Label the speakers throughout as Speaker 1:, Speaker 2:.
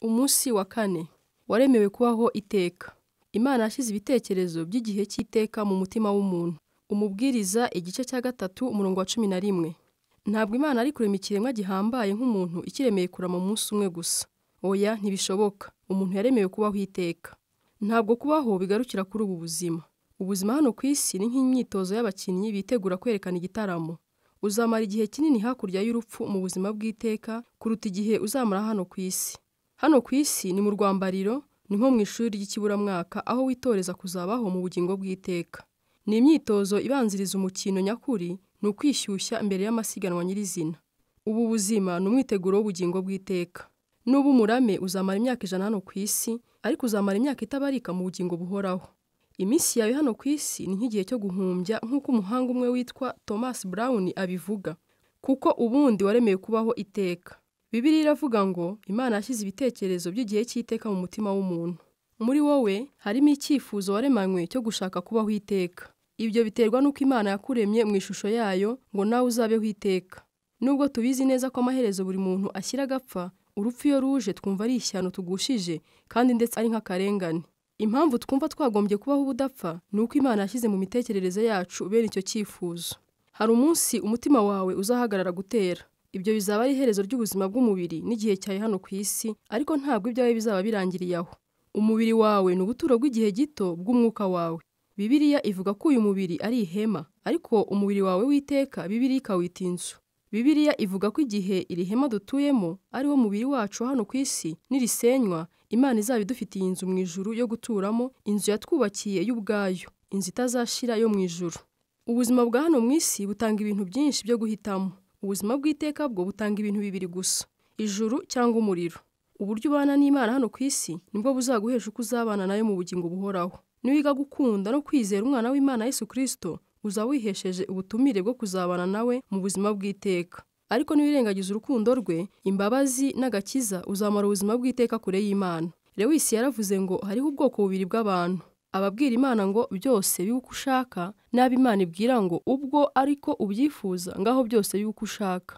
Speaker 1: umunsi wa kane waremewe kubaho iteka imana yashyize ibitekerezo by'igihe cy'iteka mu mutima w'umuntu umubwiriza igice cya gatatu umurongo wa cumi na rimwe ntabwo imana ari kurema ikiremwa gihambaye nk'umuntu ikiremeye kurama umunsi umwe gusa oya ntibishoboka umuntu yaremewe kubaho iteka ntabwo kubaho bigarukira kuri ubu buzima ubuzima hano ku isi ni nk'imyitozo y'abakinnyi bitegura kwerekana igitaramo uzamara igihe kinini hakurya y'urupfu mu buzima bw'iteka kuruta igihe uzamara hano ku isi hano ku isi ni mu rwambariro ni nko mu ishuri ry'ikiburamwaka aho witoreza kuzabaho mu bugingo bw'iteka ni imyitozo ibanziriza umukino nyakuri ni ukwishyushya mbere y'amasiganwa nyirizina ubu buzima ni umwiteguro w'ubugingo bw'iteka n'ubu umurame uzamara imyaka ijana hano ku isi ariko uzamara imyaka itabarika mu bugingo buhoraho iminsi yawe hano ku isi ni nk'igihe cyo guhumbya nk'uko umuhanga umwe witwa thomas brown abivuga kuko ubundi waremeye kubaho iteka bibiri iravuga ngo imana yashyize ibitekerezo by'igihe cy'iteka mu mutima w'umuntu muri wowe harimo icyifuzo waremanywe cyo gushaka kubaho iteka ibyo biterwa n'uko imana yakuremye mu ishusho yayo ngo nawe uzabeho iteka nubwo tubizi neza ko amaherezo buri muntu ashyira agapfa urupfu iyo ruje twumva ari ishyano tugushije kandi ndetse ari nk'akarengane impamvu twumva twagombye kubaho ubudapfa ni uko imana yashyize mu mitekerereze yacu bene icyo cyifuzo hari umunsi umutima wawe uzahagarara gutera ibyo bizaba ari iherezo ry'ubuzima bw'umubiri n'igihe cyawe hano ku isi ariko ntabwo ibyawe bizaba birangiriye aho umubiri wawe ni ubuturo bw'igihe gito bw'umwuka wawe bibiliya ivuga ko uyu mubiri ari ihema ariko umubiri wawe w'iteka bibiliya ikawita inzu bibiliya ivuga ko igihe iri hema dutuyemo ari wo mubiri wacu hano ku isi nirisenywa imana izaba idufitiye inzu mu ijuru yo guturamo inzu yatwubakiye y'ubwayo inzu itazashira yo mu ijuru ubuzima bwa hano mu isi butanga ibintu byinshi byo guhitamo ubuzima bw'iteka bwo butanga ibintu bibiri gusa ijuru cyangwa umuriro uburyo ubana n'imana hano ku isi nibwo buzaguhesha uko uzabana nayo mu bugingo buhoraho niwiga gukunda no kwizera umwana w'imana Yesu kirisito uzaba wihesheje ubutumire bwo kuzabana nawe mu buzima bw'iteka ariko niwirengagiza urukundo rwe imbabazi n'agakiza uzamara ubuzima bw'iteka kure y'imana lewis yaravuze ngo hariho ubwoko bubiri bw'abantu ababwira Imana ngo byose bibe ushaka n'abo Imana ibwira ngo ubwo ariko ubyifuza ngaho byose bibe ushaka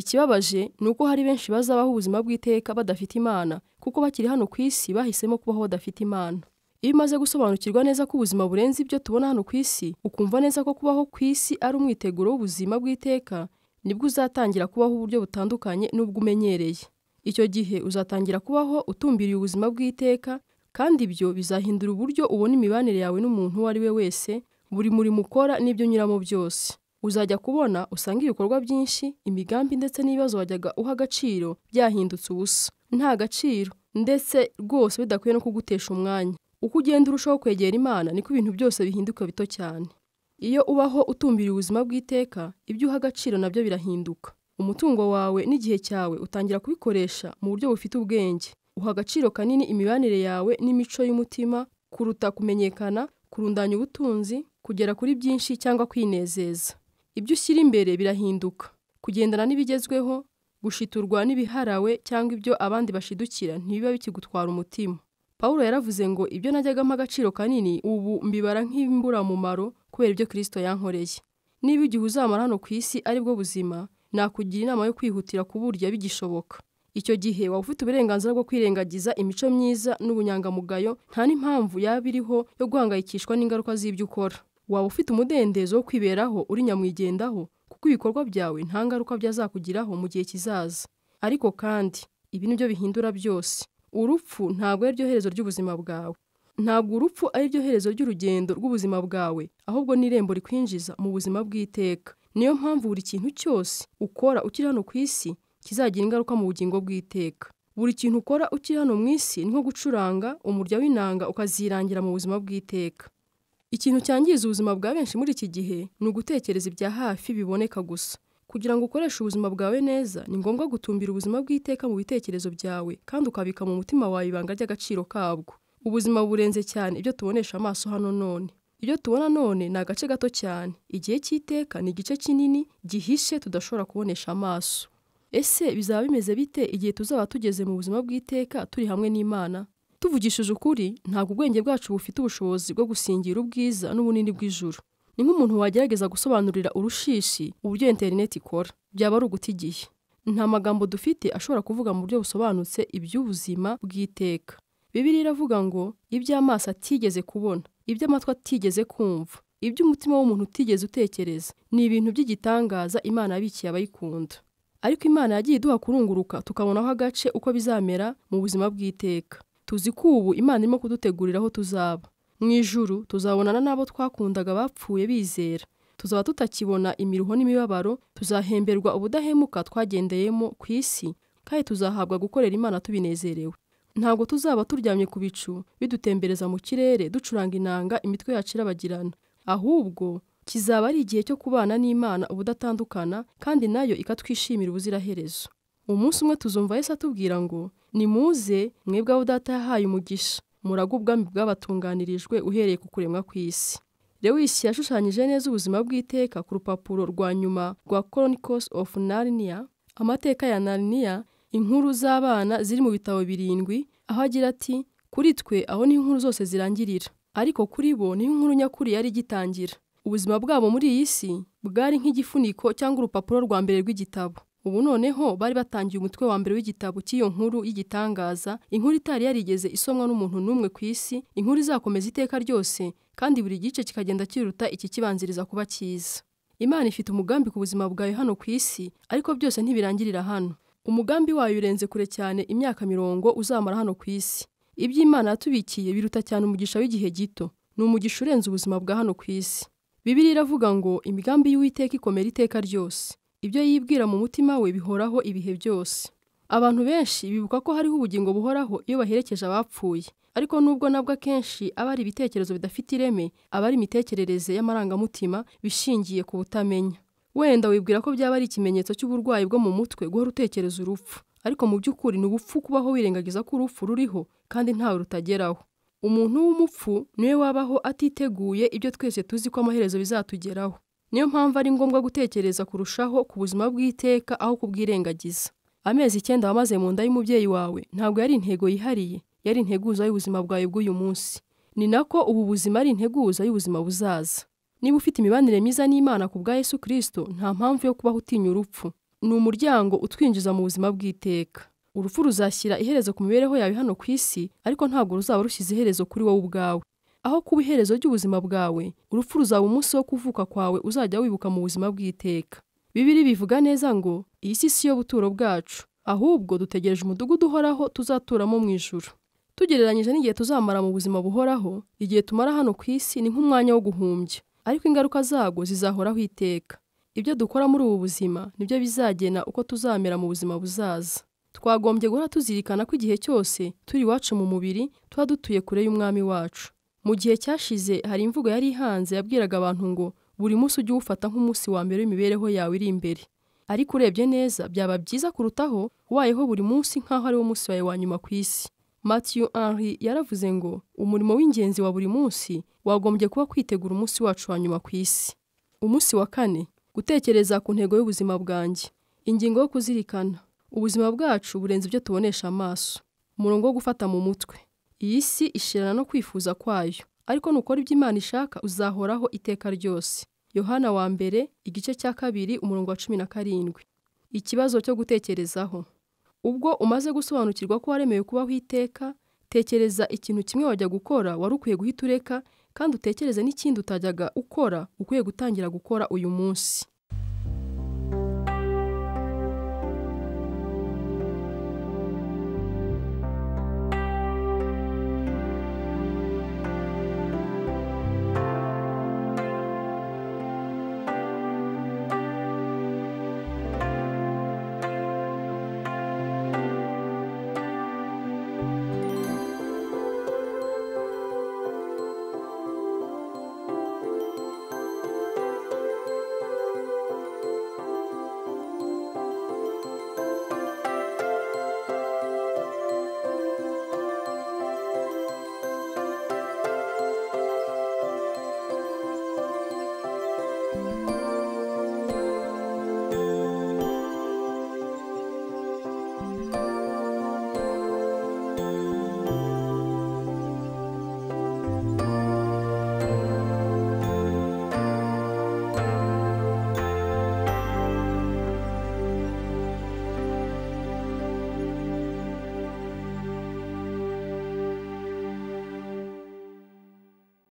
Speaker 1: ikibabaje ni uko hari benshi bazabaho ubuzima bw'iteka badafite imana kuko bakiri hano ku isi bahisemo kubaho badafite imana iyo umaze gusobanukirwa neza ko ubuzima burenze ibyo tubona hano ku isi ukumva neza ko kubaho ku isi ari umwiteguro w'ubuzima bw'iteka nibwo uzatangira kubaho uburyo butandukanye n'ubwo umenyereye icyo gihe uzatangira kubaho utumbiriye ubuzima bw'iteka kandi ibyo bizahindura uburyo ubona imibanire yawe n'umuntu uwo ari we wese buri murimo ukora n'ibyo unyuramo byose uzajya kubona usanga ibikorwa byinshi imigambi ndetse n'ibibazo wajyaga uha agaciro byahindutse ubusa nta gaciro ndetse rwose bidakwiye no kugutesha umwanya uko ugenda urushaho kwegera imana niko ibintu byose bihinduka bito cyane iyo ubaho utumbiriye ubuzima bw'iteka ibyo uha agaciro nabyo birahinduka umutungo wawe n'igihe cyawe utangira kubikoresha mu buryo bufite ubwenge uha agaciro kanini imibanire yawe n'imico y'umutima kuruta kumenyekana kurundanya ubutunzi kugera kuri byinshi cyangwa kwinezeza ibyo ushyira imbere birahinduka kugendana n'ibigezweho gushiturwa n'ibiharawe cyangwa ibyo abandi bashidukira ntibiba bikigutwara umutima Pawulo yaravuze ngo ibyo najyaga agaciro kanini ubu mbibara nk'imburamumaro kubera ibyo Kristo yankoreye niba igihe uzamara hano ku isi aribwo buzima nakugira inama yo kwihutira kuburya bigishoboka icyo gihe waba ufite uburenganzira bwo kwirengagiza imico myiza n'ubunyangamugayo nta n'impamvu yaba iriho yo guhangayikishwa n'ingaruka z'ibyo ukora waba ufite umudendezo wo kwiberaho uri nyamwigendaho kuko ibikorwa byawe nta ngaruka byazakugiraho mu gihe kizaza ariko kandi ibi ni byo bihindura byose urupfu ntabwo ari ryo herezo ry'ubuzima bwawe ntabwo urupfu ari ryo herezo ry'urugendo rw'ubuzima bwawe ahubwo n'irembo rikwinjiza mu buzima bw'iteka niyo mpamvu buri kintu cyose ukora ukiri hano ku isi kizagira ingaruka mu bugingo bw'iteka buri kintu ukora ukiri hano mu isi ni nko gucuranga umurya w'inanga ukazirangira mu buzima bw'iteka ikintu cyangiza ubuzima bwa benshi muri iki gihe ni ugutekereza ibya hafi biboneka gusa kugira ngo ukoreshe ubuzima bwawe neza ni ngombwa gutumbira ubuzima bw'iteka mu bitekerezo byawe kandi ukabika mu mutima wawe ibanga ry'agaciro kabwo ubuzima burenze cyane ibyo tubonesha amaso hano none ibyo tubona none ni agace gato cyane igihe cy'iteka ni igice kinini gihishe tudashobora kubonesha amaso ese bizaba bimeze bite igihe tuzaba tugeze mu buzima bw'iteka turi hamwe n'imana tuvugishije ukuri ntabwo ubwenge bwacu bufite ubushobozi bwo gusingira ubwiza n'ubunini bw'ijuru ni nk'umuntu wagerageza gusobanurira urushishi uburyo interineti ikora byaba ari uguta igihe nta magambo dufite ashobora kuvuga mu buryo busobanutse iby'ubuzima bw'iteka bibiri iravuga ngo ibyo atigeze kubona ibyo amatwi atigeze kumva ibyo umutima w'umuntu utigeze utekereza ni ibintu by'igitangaza imana yabikiye abayikunda ariko imana yagiye iduha kurunguruka tukabonaho agace uko bizamera mu buzima bw'iteka tuzi ko ubu imana irimo kuduteguriraho tuzaba mu ijuru tuzabonana n'abo twakundaga bapfuye bizera tuzaba tutakibona imiruho n'imibabaro tuzahemberwa ubudahemuka twagendeyemo ku isi kandi tuzahabwa gukorera imana tubinezerewe ntabwo tuzaba turyamye ku bicu bidutembereza mu kirere ducuranga inanga imitwe yacu irabagirana ahubwo kizaba ari igihe cyo kubana n'Imana ubudatandukana kandi nayo ikatwishimira ubuziraherezo umunsi umwe tuzumva Yesu atubwira ngo nimuze mwebwe aho data yahaye umugisha muragwa ubwami bw'abatunganirijwe uhereye ku kuremwa kw'isi lewis yashushanyije neza ubuzima bw'iteka ku rupapuro rwa nyuma rwa Chronicles of Narnia amateka ya Narnia inkuru z'abana ziri mu bitabo birindwi aho agira ati kuri twe aho niho inkuru zose zirangirira ariko kuri bo niho inkuru nyakuri yari igitangira ubuzima bwabo muri iyi si bwari nk'igifuniko cyangwa urupapuro rwa mbere rw'igitabo ubu noneho bari batangiye umutwe wa mbere w'igitabo cy'iyo nkuru y'igitangaza inkuru itari yarigeze isomwa n'umuntu n'umwe ku isi inkuru izakomeza iteka ryose kandi buri gice kikagenda kiruta iki kibanziriza kuba cyiza imana ifite umugambi ku buzima bwawe hano ku isi ariko byose ntibirangirira hano umugambi wayo urenze kure cyane imyaka mirongo uzamara hano ku isi ibyo imana yatubikiye biruta cyane umugisha w'igihe gito ni umugisha urenze ubuzima bwa hano ku isi bibiri iravuga ngo imigambi y'uwiteka ikomera iteka ryose ibyo yibwira mu mutima we bihoraho ibihe byose abantu benshi bibuka ko hariho ubugingo buhoraho iyo baherekeje abapfuye ariko nubwo nabwo akenshi aba ari ibitekerezo bidafite ireme aba ari imitekerereze y'amarangamutima bishingiye ku butamenya wenda wibwira ko byaba ari ikimenyetso cy'uburwayi bwo mu mutwe guhora utekereza urupfu ariko mu by'ukuri ni ubupfu kubaho wirengagiza ko urupfu ruriho kandi ntawe rutageraho umuntu w'umupfu niwe wabaho atiteguye ibyo twese tuzi ko amaherezo bizatugeraho niyo mpamvu ari ngombwa gutekereza kurushaho ku buzima bw'iteka aho kubwirengagiza amezi icyenda wamaze mu nda y'umubyeyi wawe ntabwo yari intego yihariye yari integuza y'ubuzima bwawe bw'uyu munsi ni nako ubu buzima ari integuza y'ubuzima buzaza niba ufite imibanire myiza n'imana ku bwa yesu kirisito nta mpamvu yo kubaho utinya urupfu ni umuryango utwinjiza mu buzima bw'iteka urupfu ruzashyira iherezo ku mibereho yawe hano ku isi ariko ntabwo ruzaba rushyize iherezo kuri wowe ubwawe aho kuba iherezo ry'ubuzima bwawe urupfu ruzaba umunsi wo kuvuka kwawe uzajya wibuka mu buzima bw'iteka bibiri bivuga neza ngo iyi si si yo buturo bwacu ahubwo dutegereje umudugudu uhoraho tuzaturamo mu ijuru tugereranyije n'igihe tuzamara mu buzima buhoraho igihe tumara hano ku isi ni nk'umwanya wo guhumbya ariko ingaruka zabwo zizahoraho iteka ibyo dukora muri ubu buzima nibyo bizagena uko tuzamera mu buzima buzaza twagombye guhora tuzirikana ko igihe cyose turi iwacu mu mubiri tuba dutuye kure y'umwami wacu mu gihe cyashize hari imvugo yari ihanze yabwiraga abantu ngo buri munsi ujye uwufata nk'umunsi wa mbere w'imibereho yawe iri imbere ariko urebye neza byaba byiza kurutaho ubayeho buri munsi nk'aho ari wo munsi wawe wa nyuma ku isi Matthew Henry yaravuze ngo umurimo w'ingenzi wa buri munsi wagombye kuba kwitegura umunsi wacu wa nyuma ku isi umunsi wa kane gutekereza ku ntego y'ubuzima bwanjye ingingo yo kuzirikana ubuzima bwacu burenze ibyo tubonesha amaso umurongo wo gufata mu mutwe iyi si ishirana no kwifuza kwayo ariko nukora ibyo imana ishaka uzahoraho iteka ryose yohana wa mbere igice cya kabiri umurongo wa cumi na karindwi ikibazo cyo gutekerezaho ubwo umaze gusobanukirwa ko waremewe kubaho iteka tekereza ikintu kimwe wajya gukora wari ukwiye guhita ureka kandi utekereze n'ikindi utajyaga ukora ukwiye gutangira gukora uyu munsi